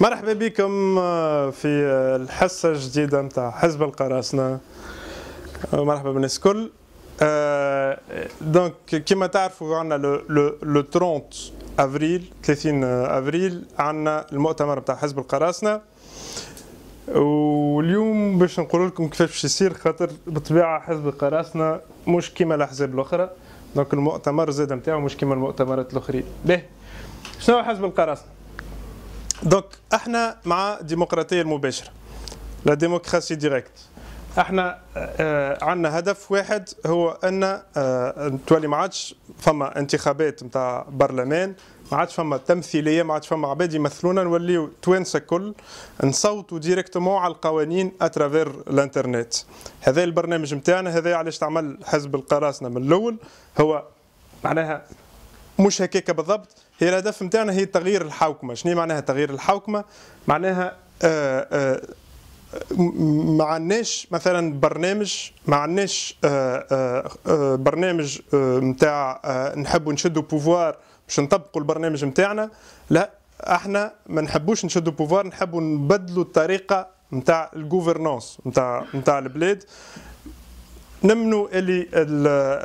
مرحبا بكم آه، في الحصة الجديدة نتاع حزب القراصنة آه، مرحبا بالناس الكل دونك آه، كما تعرفوا عندنا لو 30 افريل 30 افريل عندنا المؤتمر نتاع حزب القراصنة واليوم باش نقول لكم كيفاش باش يصير خاطر بالطبيعة حزب القراصنة مش كيما الاحزاب الاخرى دونك المؤتمر زاد نتاعو مش كيما المؤتمرات الاخرين به شنو حزب القراصنة دوك احنا مع الديمقراطيه المباشره لا ديموكراسي ديريكت احنا اه عندنا هدف واحد هو ان اه تولي ما عادش فما انتخابات نتاع برلمان ما عادش فما تمثيليه ما عادش فما عباد يمثلونا نوليو توانسه كل نصوتوا ديريكتومون على القوانين اترافير الانترنت هذا البرنامج نتاعنا هذا علاش تعمل حزب القراصنه من الاول هو معناها مش هكاك بالضبط هي الهدف نتاعنا هي تغيير الحوكمه شنو معناها تغيير الحوكمه معناها آه، آه، ما عندناش مثلا برنامج ما عندناش آه، برنامج نتاع نحبوا نشدوا بوفوار باش نطبقوا البرنامج نتاعنا لا احنا ما نحبوش نشدوا بوفوار نحبوا نبدلوا الطريقه نتاع الجوفرنانس نتاع نتاع البلاد نمنو اللي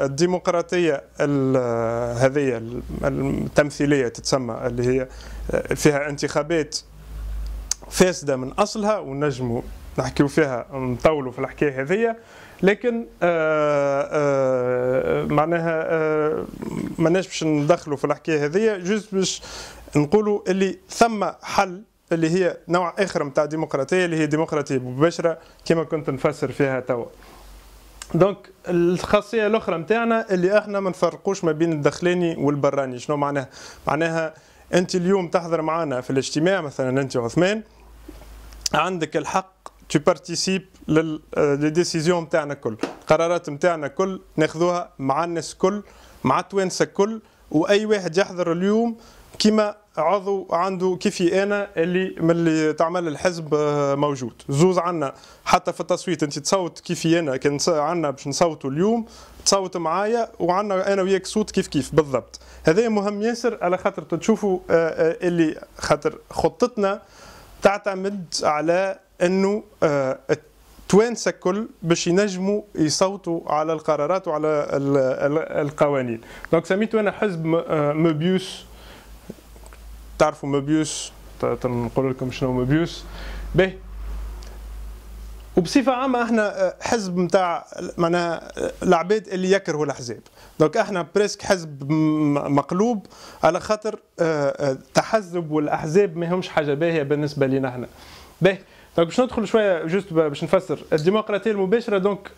الديمقراطيه هذه التمثيليه تتسمى اللي هي فيها انتخابات فاسده من اصلها ونجموا نحكيو فيها نطولوا في الحكايه هذه لكن آآ آه، آآ آه، معناها آه، ماناش باش ندخلوا في الحكايه هذه جوز باش نقولوا اللي ثم حل اللي هي نوع اخر نتاع ديمقراطيه اللي هي ديمقراطيه مباشره كما كنت نفسر فيها توا دونك الخاصيه الاخرى نتاعنا اللي احنا ما نفرقوش ما بين الدخلاني والبراني شنو معناها معناها انت اليوم تحضر معنا في الاجتماع مثلا انت عثمان عندك الحق تو بارتيسيب للديسيزيون نتاعنا الكل القرارات نتاعنا الكل ناخذوها مع الناس الكل مع التوانسه الكل واي واحد يحضر اليوم كيما عضو عنده كيفي انا اللي من اللي تعمل الحزب آه، موجود زوز عندنا حتى في التصويت انت تصوت كيفي انا كان عندنا باش نصوتوا اليوم تصوت معايا وعندنا انا وياك صوت كيف كيف بالضبط هذا مهم ياسر على خاطر تشوفوا آه، آه، اللي خاطر خطتنا تعتمد على انه التوانسه الكل باش ينجموا يصوتوا على القرارات وعلى القوانين دونك سميتو انا حزب مبيوس تعرفوا موبيوس تنقول لكم شنو موبيوس به وبصفه عامه احنا آه، حزب نتاع معناها آه، العباد اللي يكرهوا الاحزاب دونك احنا بريسك حزب مقلوب على خاطر آه، تحزب والاحزاب ما همش حاجه باهيه بالنسبه لنا احنا باهي دونك باش ندخل شويه جوست باش نفسر الديمقراطيه المباشره دونك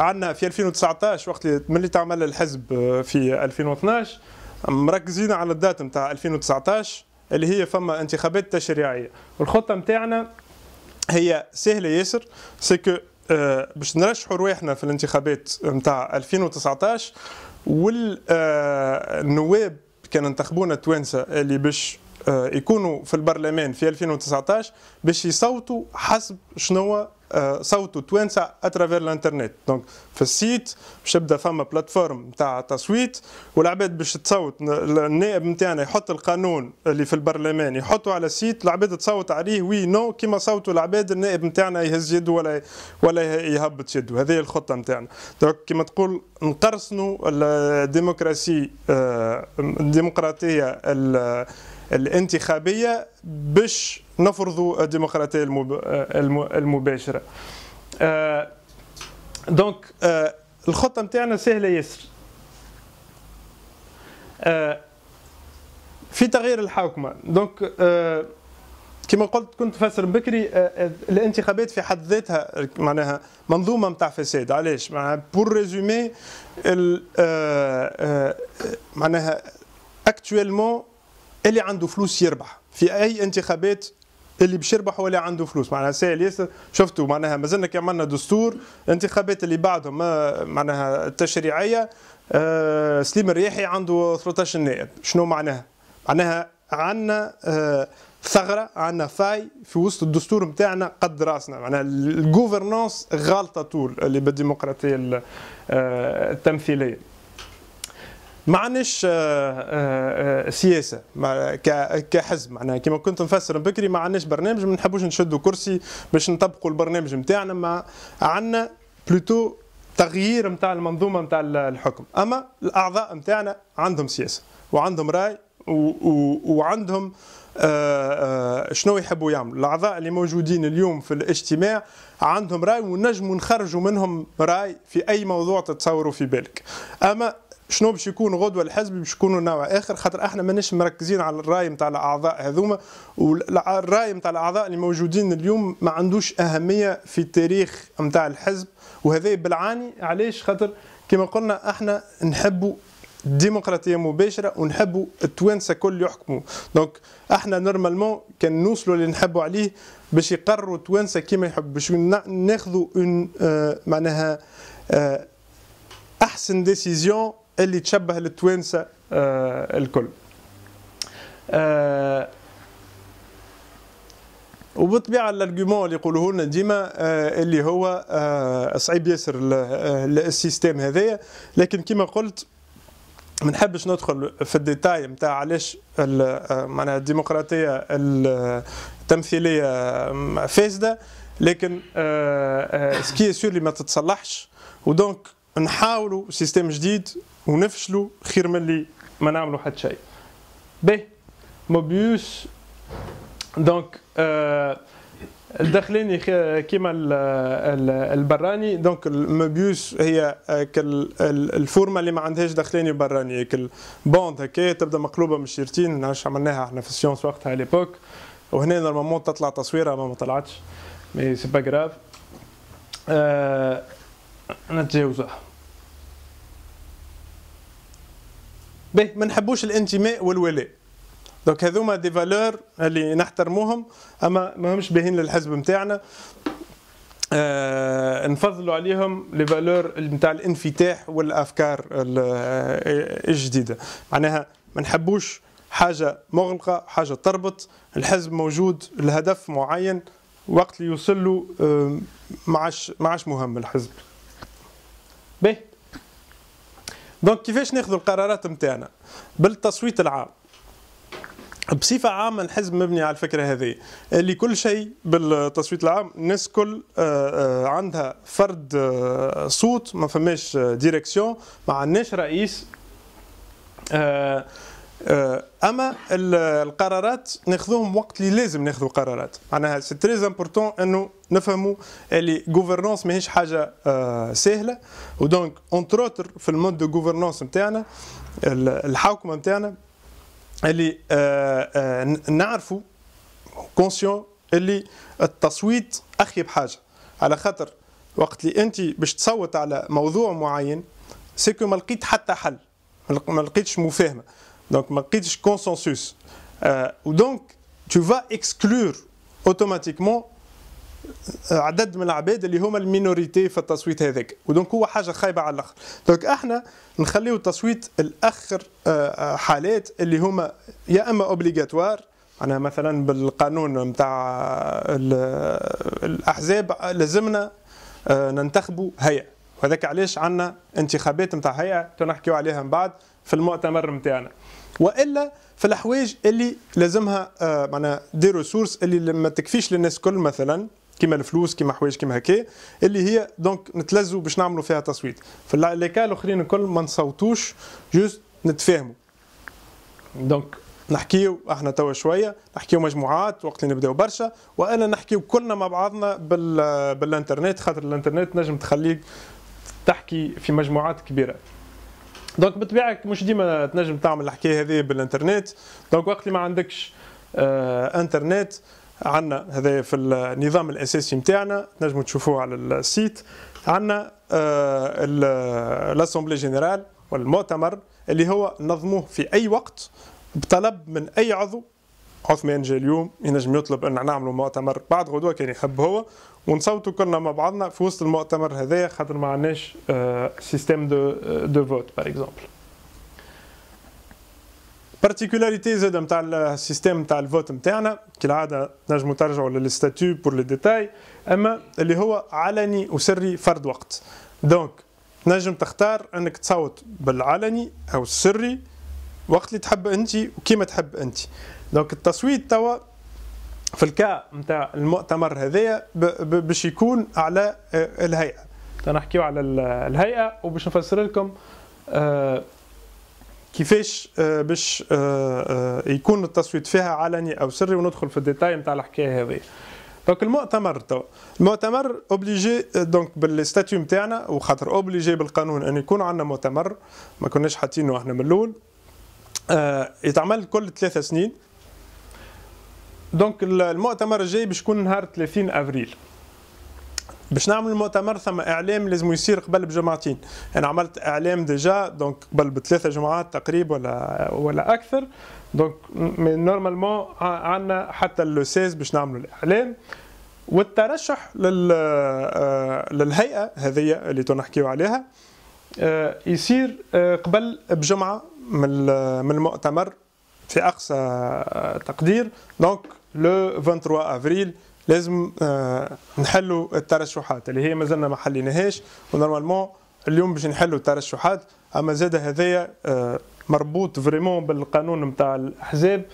عندنا في 2019 وقت من اللي تعمل الحزب في 2012 مركزين على الدات نتاع 2019 اللي هي فما انتخابات تشريعيه والخطه نتاعنا هي سهله ياسر سكو آه باش نرشحوا رواحنا في الانتخابات نتاع 2019 والنواب كان انتخبونا التوانسه اللي باش آه، يكونوا في البرلمان في 2019 باش يصوتوا حسب شنو آه، صوتوا توانسه اترافير الانترنت دونك في السيت باش تبدا فما بلاتفورم تاع تصويت والعباد باش تصوت النائب نتاعنا يحط القانون اللي في البرلمان يحطه على السيت العباد تصوت عليه وي نو كيما صوتوا العباد النائب نتاعنا يهز يده ولا ولا يهبط يده هذه الخطه نتاعنا دونك كيما تقول نقرصنوا آه، الديمقراطيه الديمقراطيه الانتخابيه باش نفرضوا الديمقراطيه المباشره آه، دونك آه، الخطه نتاعنا سهله ياسر آه، في تغيير الحوكمه دونك كما قلت كنت فسر بكري الانتخابات في حد ذاتها معناها منظومه نتاع فساد علاش معناها بور ريزومي معناها اكتويلمون اللي عنده فلوس يربح في اي انتخابات اللي باش يربح ولا عنده فلوس معناها سهل ياسر شفتوا معناها مازلنا كملنا دستور الانتخابات اللي بعدهم معناها التشريعيه آه سليم الريحي عنده 13 نائب شنو معناها؟ معناها عندنا آه ثغره عندنا فاي في وسط الدستور نتاعنا قد راسنا معناها الجوفرنانس غالطه طول اللي بالديمقراطيه آه، التمثيليه ما عندناش آه، آه، آه، سياسه كحزب معناها كما كنت نفسر بكري ما عندناش برنامج ما نحبوش نشدوا كرسي باش نطبقوا البرنامج نتاعنا ما عندنا بلوتو تغيير نتاع المنظومه نتاع الحكم اما الاعضاء نتاعنا عندهم سياسه وعندهم راي وعندهم شنو يحبوا يعملوا الاعضاء اللي موجودين اليوم في الاجتماع عندهم راي ونجموا نخرجوا منهم راي في اي موضوع تتصوروا في بالك اما شنو باش يكون غدوه الحزب باش يكونوا نوع اخر خاطر احنا ماناش مركزين على الراي نتاع الاعضاء هذوما والراي نتاع الاعضاء اللي موجودين اليوم ما عندوش اهميه في التاريخ نتاع الحزب وهذا بالعاني علاش خاطر كما قلنا احنا نحبوا ديمقراطيه مباشره ونحبوا التوانسه كل يحكموا دونك احنا نورمالمون كان نوصلوا اللي نحبوا عليه باش يقرروا التوانسه كما يحب باش ناخذوا اون اه euh، معناها اه احسن ديسيزيون اللي تشبه للتوانسه آه، الكل آه، وبالطبيعه الارجيومون اللي يقولوه لنا ديما آه، اللي هو صعيب ياسر السيستم هذايا لكن كما قلت ما نحبش ندخل في الديتاي نتاع علاش معناها الديمقراطيه التمثيليه فاسده لكن سكي سور اللي ما تتصلحش ودونك نحاولوا سيستم جديد ونفشلوا خير من اللي ما نعملوا حتى شيء باهي موبيوس دونك آه داخلين كيما البراني دونك الموبيوس هي الفورمه اللي ما عندهاش داخلين براني البوند هكا تبدا مقلوبه من الشيرتين نعرفش عملناها احنا في السيونس وقتها ليبوك وهنا نورمالمون تطلع تصويره ما ما طلعتش مي سي با جراف آه نتجاوزها باهي ما نحبوش الانتماء والولاء دونك هذوما دي فالور اللي نحترموهم اما ماهمش باهين للحزب نتاعنا آه نفضلوا عليهم لي فالور نتاع الانفتاح والافكار آه، الجديده معناها ما نحبوش حاجه مغلقه حاجه تربط الحزب موجود لهدف معين وقت اللي يوصل له آه ما معاش مهم الحزب باهي دونك كيفاش ناخذ القرارات نتاعنا بالتصويت العام بصفة عامة الحزب مبني على الفكرة هذه اللي كل شيء بالتصويت العام الناس كل آه، آه، عندها فرد آه، صوت ما فماش ديريكسيون ما عندناش رئيس آه، اما القرارات ناخذوهم وقت اللي لازم ناخذوا قرارات معناها سي تري امبورتون انه نفهموا اللي غوفرنونس ماهيش حاجه آه، سهله ودونك اونتروتر اوتر في المود دو غوفرنونس نتاعنا الحوكمه نتاعنا اللي آه، نعرفوا كونسيون اللي التصويت اخيب حاجه على خاطر وقت اللي انت باش تصوت على موضوع معين سيكو ما لقيت حتى حل ما لقيتش مفاهمه Donc, ma consensus. Euh, donc, tu vas exclure automatiquement عدد من العباد اللي هما المينوريتي في التصويت هذاك ودونك هو حاجه خايبه على الاخر دونك احنا نخليو التصويت الاخر حالات اللي هما يا اما اوبليغاتوار انا مثلا بالقانون نتاع الاحزاب لازمنا ننتخبوا هيئه وهذاك علاش عندنا انتخابات نتاع هيئه تنحكيو عليها من بعد في المؤتمر نتاعنا والا في الحوايج اللي لازمها آه، معناها دي ريسورس اللي ما تكفيش للناس كل مثلا كيما الفلوس كيما حوايج كيما هكا اللي هي دونك نتلزوا باش نعملوا فيها تصويت في اللي كان الاخرين الكل ما نصوتوش جوست نتفاهموا دونك نحكيو احنا توا شويه نحكيو مجموعات وقت اللي نبداو برشا والا نحكيو كلنا مع بعضنا بال... بالانترنت خاطر الانترنت نجم تخليك تحكي في مجموعات كبيره دونك بالطبيعه مش ديما تنجم تعمل الحكايه هذه بالانترنت دونك وقت اللي ما عندكش آه انترنت عندنا هذا في النظام الاساسي نتاعنا تنجموا تشوفوه على السيت عندنا آه لاسومبلي جينيرال والمؤتمر اللي هو نظموه في اي وقت بطلب من اي عضو عثمان جا اليوم ينجم يطلب ان نعملوا مؤتمر بعد غدوه كان يحب هو ونصوتوا كلنا مع بعضنا في وسط المؤتمر هذايا خاطر ما عندناش سيستيم دو دو فوت باغ اكزومبل بارتيكولاريتي زاد نتاع السيستيم نتاع الفوت نتاعنا كالعاده نجموا ترجعوا للستاتو بور لي ديتاي اما اللي هو علني وسري فرد وقت دونك نجم تختار انك تصوت بالعلني او السري وقت اللي تحب انت وكيما تحب انت دونك التصويت توا في الكا نتاع المؤتمر هذايا باش يكون على آه، الهيئه تنحكيو على الهيئه وباش نفسر لكم آه، كيفاش آه، باش يكون التصويت فيها علني او سري وندخل في الديتاي نتاع الحكايه هذه دونك المؤتمر توا المؤتمر اوبليجي دونك بالستاتيو نتاعنا وخاطر اوبليجي بالقانون ان يكون عندنا مؤتمر ما كناش حاطينه احنا من الاول يتعمل كل ثلاثة سنين دونك المؤتمر الجاي باش يكون نهار 30 افريل باش نعمل المؤتمر ثم اعلام لازم يصير قبل بجمعتين انا عملت اعلام ديجا دونك قبل بثلاثه جمعات تقريب ولا ولا اكثر دونك نورمالمون عندنا حتى لو 16 باش نعملوا الاعلام والترشح لل آه، للهيئه هذه اللي تنحكيو عليها آه، يصير آه، قبل بجمعه من المؤتمر في اقصى تقدير دونك لو 23 افريل لازم آه، نحلوا الترشحات اللي هي مازلنا ما حليناهاش ونورمالمون اليوم باش نحلوا الترشحات اما زاد هذايا آه، مربوط فريمون بالقانون نتاع الاحزاب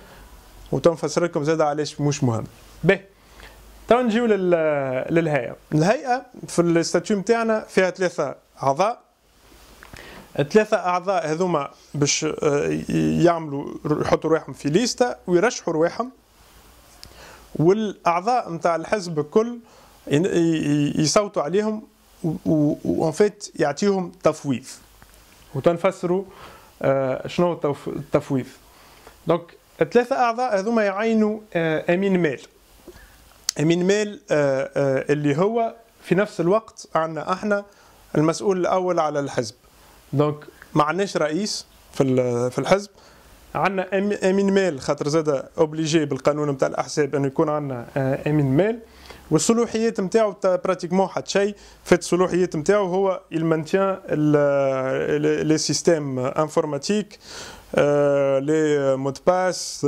وتنفسر لكم زاد علاش مش مهم به تو نجيو للهيئه الهيئه في الاستاتيو نتاعنا فيها ثلاثه اعضاء الثلاثة أعضاء هذوما باش آه، يعملوا يحطوا رواحهم في ليستا ويرشحوا رواحهم والاعضاء نتاع الحزب الكل يصوتوا عليهم وان فيت يعطيهم تفويض وتنفسروا آه، شنو التفويض دونك الثلاثه اعضاء هذوما يعينوا آه، امين مال امين مال آه، اللي هو في نفس الوقت عندنا احنا المسؤول الاول على الحزب دونك ما عندناش رئيس في في الحزب عندنا امين مال خاطر زاد اوبليجي بالقانون نتاع الاحساب انه يكون عندنا آه، امين مال والصلوحيات نتاعو براتيكمون حتى شيء فات الصلوحيات نتاعو هو المانتيان لي سيستيم انفورماتيك لي مود باس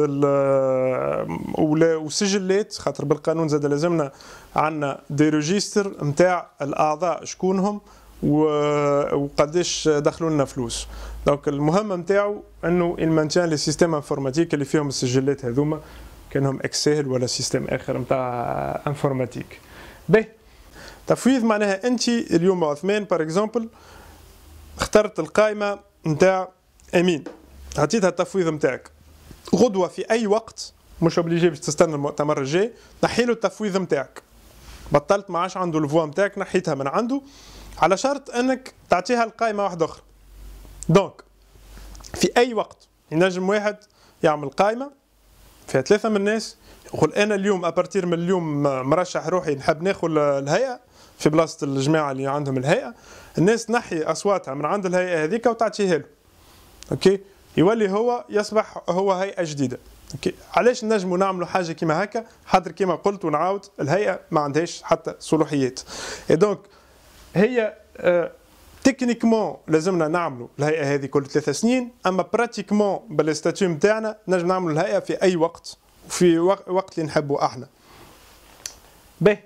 وسجلات خاطر بالقانون زاد لازمنا عندنا دي ريجيستر نتاع الاعضاء شكونهم وقداش دخلوا لنا فلوس دونك المهمه نتاعو انه المانتيان لي سيستيم انفورماتيك اللي فيهم السجلات هذوما كانهم اكسل ولا سيستيم اخر نتاع انفورماتيك باهي تفويض معناها انت اليوم عثمان بار اكزومبل اخترت القائمه نتاع امين عطيتها التفويض نتاعك غدوه في اي وقت مش اوبليجي باش تستنى المؤتمر الجاي نحيلو التفويض نتاعك بطلت ما عادش عنده الفوا نتاعك نحيتها من عنده على شرط انك تعطيها القائمه واحده اخرى دونك في اي وقت ينجم واحد يعمل قائمه فيها ثلاثه من الناس يقول انا اليوم ابارتير من اليوم مرشح روحي نحب ناخذ الهيئه في بلاصه الجماعه اللي عندهم الهيئه الناس تنحي اصواتها من عند الهيئه هذيك وتعطيها له اوكي يولي هو يصبح هو هيئه جديده اوكي علاش نجموا نعملوا حاجه كيما هكا خاطر كيما قلت ونعاود الهيئه ما عندهاش حتى صلوحيات دونك هي تكنيكمون آه، لازمنا نعملوا الهيئه هذه كل ثلاثة سنين اما براتيكمون بالستاتيو نتاعنا نجم نعملوا الهيئه في اي وقت في وقت اللي نحبوا احنا باهي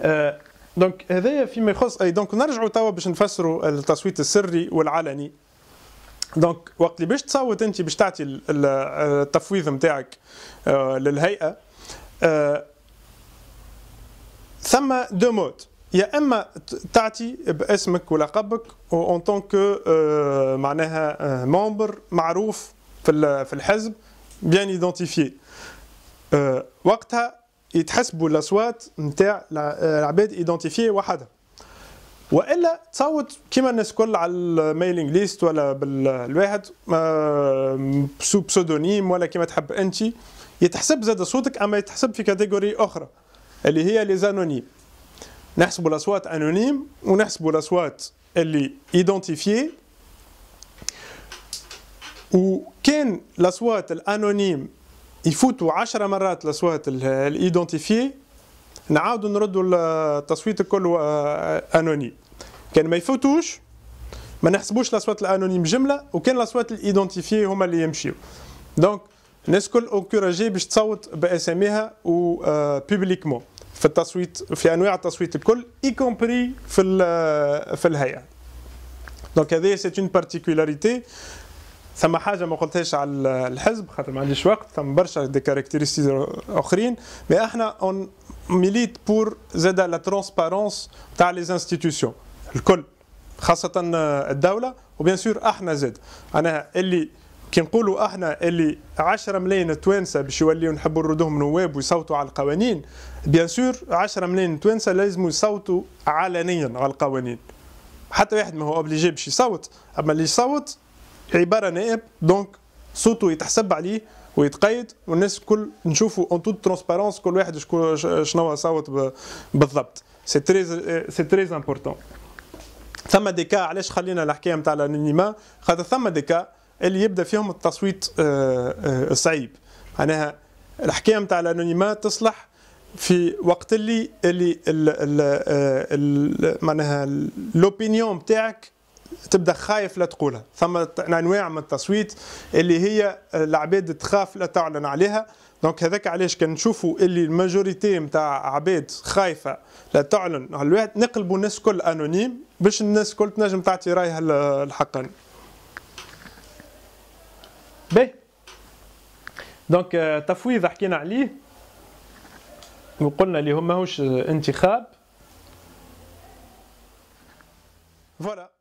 أه دونك هذايا فيما يخص اي دونك نرجعوا توا باش نفسروا التصويت السري والعلني دونك وقت اللي باش تصوت انت باش تعطي التفويض نتاعك آه، للهيئه آه، ثم دو مود يا اما تعطي باسمك ولقبك اون طونك euh, معناها ممبر euh، معروف في في الحزب بيان ايدونتيفي euh، وقتها يتحسبوا الاصوات نتاع آه، العباد ايدونتيفي وحدها والا تصوت كيما الناس الكل على الميلينغ ليست ولا بالواحد آه، سو بسودونيم ولا كيما تحب انت يتحسب زاد صوتك اما يتحسب في كاتيجوري اخرى اللي هي لي زانونيم نحسبوا الاصوات انونيم ونحسبوا الاصوات اللي و وكان الاصوات الانونيم يفوتوا 10 مرات الاصوات الايدنتيفي نعاودوا نردوا التصويت الكل انوني كان ما يفوتوش ما نحسبوش الاصوات الانونيم جمله وكان الاصوات الايدنتيفي هما اللي يمشيو دونك الناس الكل اونكوراجي باش تصوت باساميها و بيبليكمون آه، في التصويت في انواع التصويت الكل اي كومبري في في الهيئه دونك هذه سي اون بارتيكولاريتي ثم حاجه ما قلتهاش على الحزب خاطر ما عنديش وقت ثم برشا دي كاركتيرستيز اخرين مي احنا اون ميليت بور زاد لا ترونسبارونس تاع لي انستيتيوشن الكل خاصه الدوله وبيان سور احنا زاد انا اللي كي نقولوا احنا اللي 10 ملايين توانسه باش يوليو نحبوا نردوهم نواب ويصوتوا على القوانين بيان سور 10 ملايين توانسه لازم يصوتوا علنيا على القوانين حتى واحد ما هو اوبليجي باش يصوت اما اللي يصوت عباره نائب دونك صوته يتحسب عليه ويتقيد والناس الكل نشوفوا اون توت ترونسبارونس كل واحد شنو صوت بالضبط سي تري سي تري امبورتون ثم دي كا علاش خلينا الحكايه نتاع الانونيما خاطر ثم دي كا اللي يبدا فيهم التصويت آه، آه، صعيب معناها الحكايه نتاع الانونيمات تصلح في وقت اللي اللي آه، معناها لوبينيون نتاعك تبدا خايف لا تقولها ثم انواع من التصويت اللي هي العباد تخاف لا تعلن عليها دونك هذاك علاش كان نشوفوا اللي الماجوريتي نتاع عباد خايفه لا تعلن على الواحد نقلبوا الناس كل انونيم باش الناس كل تنجم تعطي رايها الحقاني B. Donc, euh, ta va qu'il Ali. Nous connaissons pas euh, Voilà.